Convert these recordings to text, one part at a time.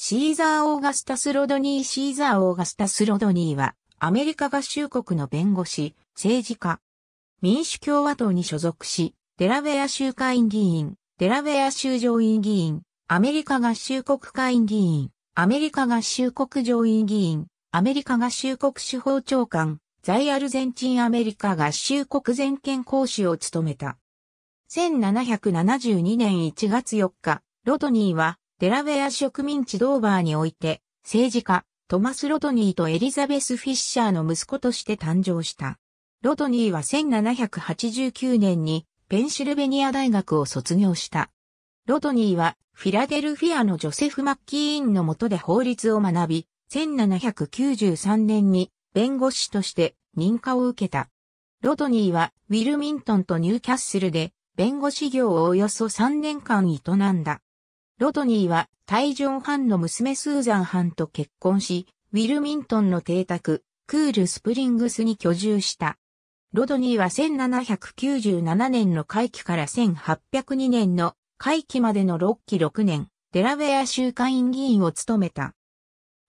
シーザー・オーガスタス・ロドニー・シーザー・オーガスタス・ロドニーは、アメリカ合衆国の弁護士、政治家、民主共和党に所属し、デラウェア州会員議員、デラウェア州上院議員、アメリカ合衆国会員議員、アメリカ合衆国上院議員、アメリカ合衆国司法長官、在アルゼンチンアメリカ合衆国全権講師を務めた。1772年1月4日、ロドニーはデラウェア植民地ドーバーにおいて、政治家、トマス・ロトニーとエリザベス・フィッシャーの息子として誕生した。ロトニーは1789年にペンシルベニア大学を卒業した。ロトニーはフィラデルフィアのジョセフ・マッキーインの下で法律を学び、1793年に弁護士として認可を受けた。ロトニーはウィルミントンとニューキャッスルで弁護士業をおよそ3年間営んだ。ロドニーはタイジョン・ハンの娘スーザン・ハンと結婚し、ウィルミントンの邸宅、クール・スプリングスに居住した。ロドニーは1797年の会期から1802年の会期までの6期6年、デラウェア州会員議員を務めた。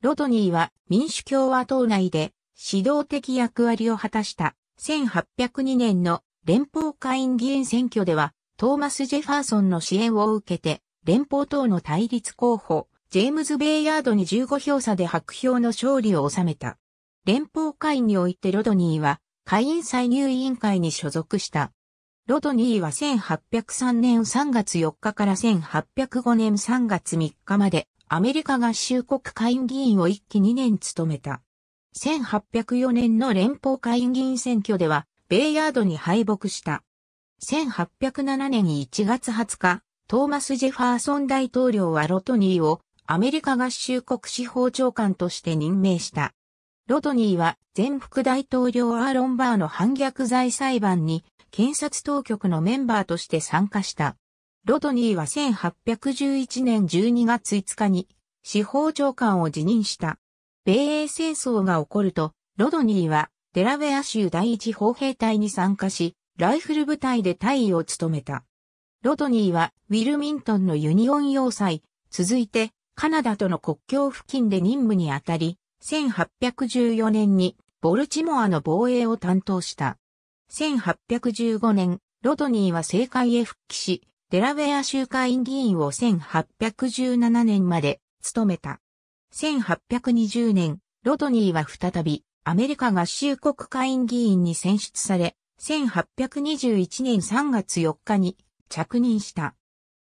ロドニーは民主共和党内で指導的役割を果たした1802年の連邦会員議員選挙ではトーマス・ジェファーソンの支援を受けて連邦党の対立候補、ジェームズ・ベイヤードに15票差で白票の勝利を収めた。連邦会においてロドニーは、会員歳入委員会に所属した。ロドニーは1803年3月4日から1805年3月3日まで、アメリカ合衆国会議員を一期2年務めた。1804年の連邦会議員選挙では、ベイヤードに敗北した。1807年1月20日、トーマス・ジェファーソン大統領はロトニーをアメリカ合衆国司法長官として任命した。ロトニーは前副大統領アーロン・バーの反逆罪裁判に検察当局のメンバーとして参加した。ロトニーは1811年12月5日に司法長官を辞任した。米英戦争が起こると、ロドニーはデラウェア州第一砲兵隊に参加し、ライフル部隊で大尉を務めた。ロドニーはウィルミントンのユニオン要塞、続いてカナダとの国境付近で任務にあたり、1814年にボルチモアの防衛を担当した。1815年、ロドニーは政界へ復帰し、デラウェア州会議員を1817年まで務めた。1820年、ロドニーは再びアメリカ合衆国会議員に選出され、1821年3月4日に着任した。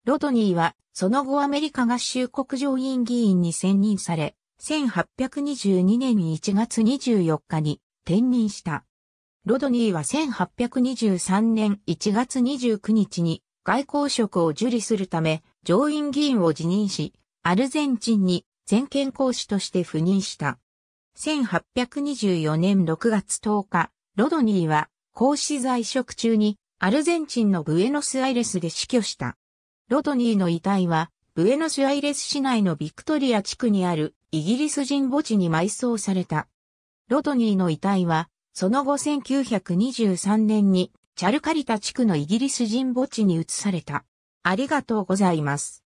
ロドニーは、その後アメリカ合衆国上院議員に選任され、1822年1月24日に転任した。ロドニーは1823年1月29日に外交職を受理するため上院議員を辞任し、アルゼンチンに全権公使として赴任した。1824年6月10日、ロドニーは公使在職中にアルゼンチンのブエノスアイレスで死去した。ロトニーの遺体は、ブエノスアイレス市内のビクトリア地区にあるイギリス人墓地に埋葬された。ロトニーの遺体は、その後1923年にチャルカリタ地区のイギリス人墓地に移された。ありがとうございます。